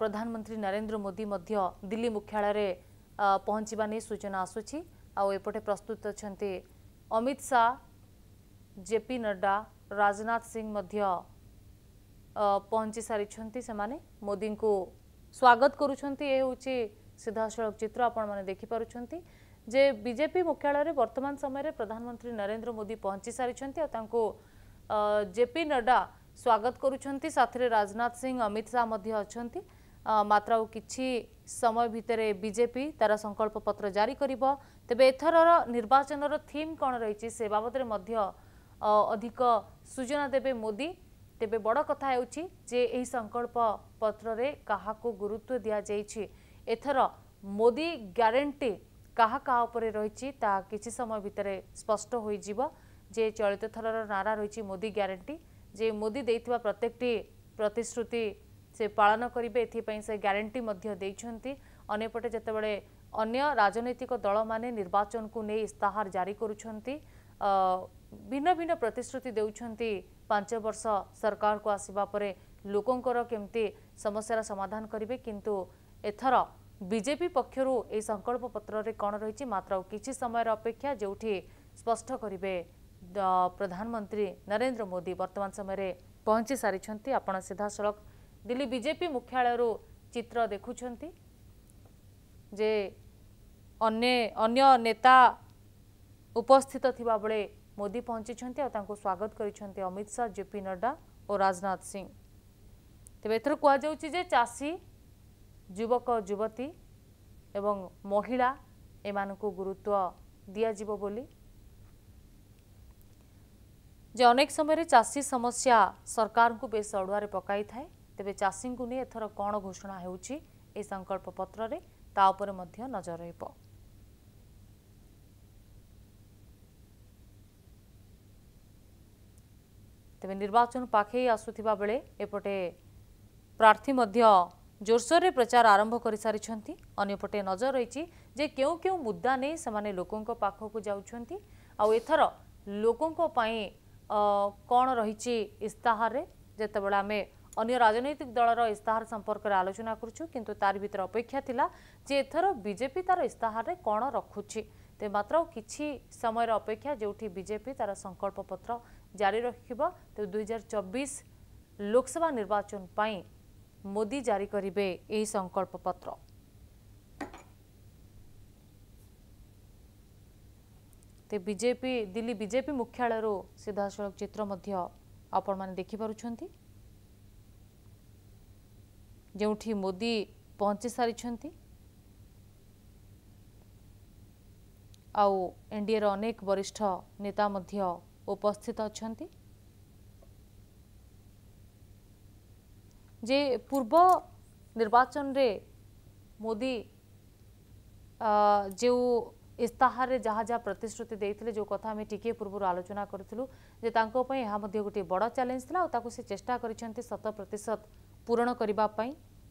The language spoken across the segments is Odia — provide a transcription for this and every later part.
प्रधानमंत्री नरेंद्र मोदी दिल्ली मुख्यालय पहुँचवा नहीं सूचना आपटे प्रस्तुत अच्छा अमित शाह जेपी नड्डा राजनाथ सिंह पहुँची सारी से माने मोदी को स्वागत करीधासल चित्र आपखिपर जे बीजेपी मुख्यालय वर्तमान समय रे प्रधानमंत्री नरेंद्र मोदी पहुँची सारी जेपी नड्डा ସ୍ୱାଗତ କରୁଛନ୍ତି ସାଥିରେ ରାଜନାଥ ସିଂ ଅମିତ ଶାହ ମଧ୍ୟ ଅଛନ୍ତି ମାତ୍ର ଆଉ କିଛି ସମୟ ଭିତରେ ବିଜେପି ତାର ସଂକଳ୍ପ ପତ୍ର ଜାରି କରିବ ତେବେ ଏଥରର ନିର୍ବାଚନର ଥିମ୍ କ'ଣ ରହିଛି ସେ ବାବଦରେ ମଧ୍ୟ ଅଧିକ ସୂଚନା ଦେବେ ମୋଦି ତେବେ ବଡ଼ କଥା ହେଉଛି ଯେ ଏହି ସଂକଳ୍ପ ପତ୍ରରେ କାହାକୁ ଗୁରୁତ୍ୱ ଦିଆଯାଇଛି ଏଥର ମୋଦି ଗ୍ୟାରେଣ୍ଟି କାହା କାହା ଉପରେ ରହିଛି ତାହା କିଛି ସମୟ ଭିତରେ ସ୍ପଷ୍ଟ ହୋଇଯିବ ଯେ ଚଳିତ ଥରର ନାରା ରହିଛି ମୋଦି ଗ୍ୟାରେଣ୍ଟି ଯେ ମୋଦି ଦେଇଥିବା ପ୍ରତ୍ୟେକଟି ପ୍ରତିଶ୍ରୁତି ସେ ପାଳନ କରିବେ ଏଥିପାଇଁ ସେ ଗ୍ୟାରେଣ୍ଟି ମଧ୍ୟ ଦେଇଛନ୍ତି ଅନ୍ୟପଟେ ଯେତେବେଳେ ଅନ୍ୟ ରାଜନୈତିକ ଦଳମାନେ ନିର୍ବାଚନକୁ ନେଇ ଇସ୍ତାହାର ଜାରି କରୁଛନ୍ତି ଭିନ୍ନ ଭିନ୍ନ ପ୍ରତିଶ୍ରୁତି ଦେଉଛନ୍ତି ପାଞ୍ଚ ବର୍ଷ ସରକାରକୁ ଆସିବା ପରେ ଲୋକଙ୍କର କେମିତି ସମସ୍ୟାର ସମାଧାନ କରିବେ କିନ୍ତୁ ଏଥର ବିଜେପି ପକ୍ଷରୁ ଏହି ସଂକଳ୍ପ ପତ୍ରରେ କ'ଣ ରହିଛି ମାତ୍ର କିଛି ସମୟର ଅପେକ୍ଷା ଯେଉଁଠି ସ୍ପଷ୍ଟ କରିବେ प्रधानमन्त्री नरेन्द्र मोदी वर्तमान समय बर्तमान समयमा सीधा सड़क दिल्ली विजेपि मुख्यालयरू चित्र देखुन जे अन्य अन्य नेता उपस्थित थाले मोदी पहचिचिङ स्वागत गरिन्छ अमित शाह जेपी नड्डा और राजनाथ सिंह तपाईँ एउटा चासी जुवक जुवती ए महिला एउटा गुरुत्व दिया बोली ଯେ ଅନେକ ସମୟରେ ଚାଷୀ ସମସ୍ୟା ସରକାରଙ୍କୁ ବେଶ ଅଡ଼ୁଆରେ ପକାଇଥାଏ ତେବେ ଚାଷୀଙ୍କୁ ନେଇ ଏଥର କ'ଣ ଘୋଷଣା ହେଉଛି ଏହି ସଂକଳ୍ପ ପତ୍ରରେ ତା ଉପରେ ମଧ୍ୟ ନଜର ରହିବ ତେବେ ନିର୍ବାଚନ ପାଖେଇ ଆସୁଥିବା ବେଳେ ଏପଟେ ପ୍ରାର୍ଥୀ ମଧ୍ୟ ଜୋରସୋରରେ ପ୍ରଚାର ଆରମ୍ଭ କରିସାରିଛନ୍ତି ଅନ୍ୟପଟେ ନଜର ରହିଛି ଯେ କେଉଁ କେଉଁ ମୁଦ୍ଦା ନେଇ ସେମାନେ ଲୋକଙ୍କ ପାଖକୁ ଯାଉଛନ୍ତି ଆଉ ଏଥର ଲୋକଙ୍କ ପାଇଁ କ'ଣ ରହିଛି ଇସ୍ତାହାରରେ ଯେତେବେଳେ ଆମେ ଅନ୍ୟ ରାଜନୈତିକ ଦଳର ଇସ୍ତାହାର ସମ୍ପର୍କରେ ଆଲୋଚନା କରୁଛୁ କିନ୍ତୁ ତାରି ଭିତରେ ଅପେକ୍ଷା ଥିଲା ଯେ ଏଥର ବିଜେପି ତାର ଇସ୍ତାହାରରେ କ'ଣ ରଖୁଛି ତେବେ ମାତ୍ର କିଛି ସମୟର ଅପେକ୍ଷା ଯେଉଁଠି ବିଜେପି ତାର ସଂକଳ୍ପପତ୍ର ଜାରି ରଖିବ ତେବେ ଦୁଇହଜାର ଚବିଶ ଲୋକସଭା ନିର୍ବାଚନ ପାଇଁ ମୋଦି ଜାରି କରିବେ ଏହି ସଂକଳ୍ପପତ୍ର ते बीजेपी दिल्ली बीजेपी मुख्यालय सीधा सड़क चित्र देखिपुर मोदी पहुंची सारी आउ एनडीएर अनेक वरिष्ठ नेता उपस्थित अच्छा जे पूर्व निर्वाचन रे मोदी जो ইস্তাহারে যা যা প্রতিশ্রুতি দিয়ে যে কথা আমি টিকিয়ে পূর্ব আলোচনা করুলু যে তাঁপাই গোটি বড় চ্যালেঞ্জ লা তাকে সে চেষ্টা করেছেন শত প্রতিশত পূরণ করা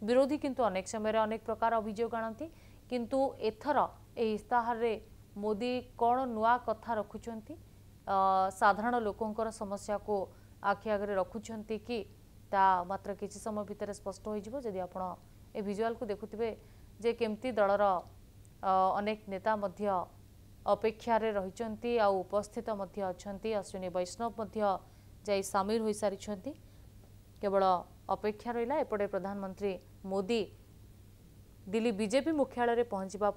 বিরোধী কিন্তু অনেক সময় অনেক প্রকার অভিযোগ আনতি কিন্তু এথর এই ইস্তাহারে মোদি কোণ নূয়া কথা রাখুন সাধারণ লোকর সমস্যাকে আখি আগে রাখুন কি তা মাত্র কিছু সময় ভিতরে স্পষ্ট হয়ে যাব যদি আপনার এই ভিজুয়াল দেখুবে যে কেমতি দলর अनेक नेता मध्य अपेक्षा आ उपस्थित अनि अश्विनी वैष्णव सामलि केवल अपेक्षा एपडे प्रधानमंत्री मोदी दिल्ली रे मुख्यालयर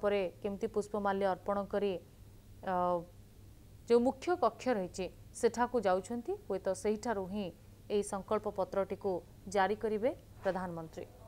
परे के पुष्पमाल्य अर्पण गरिख्य कक्ष रहिकल्पत्रको जारी प्रधानमंत्री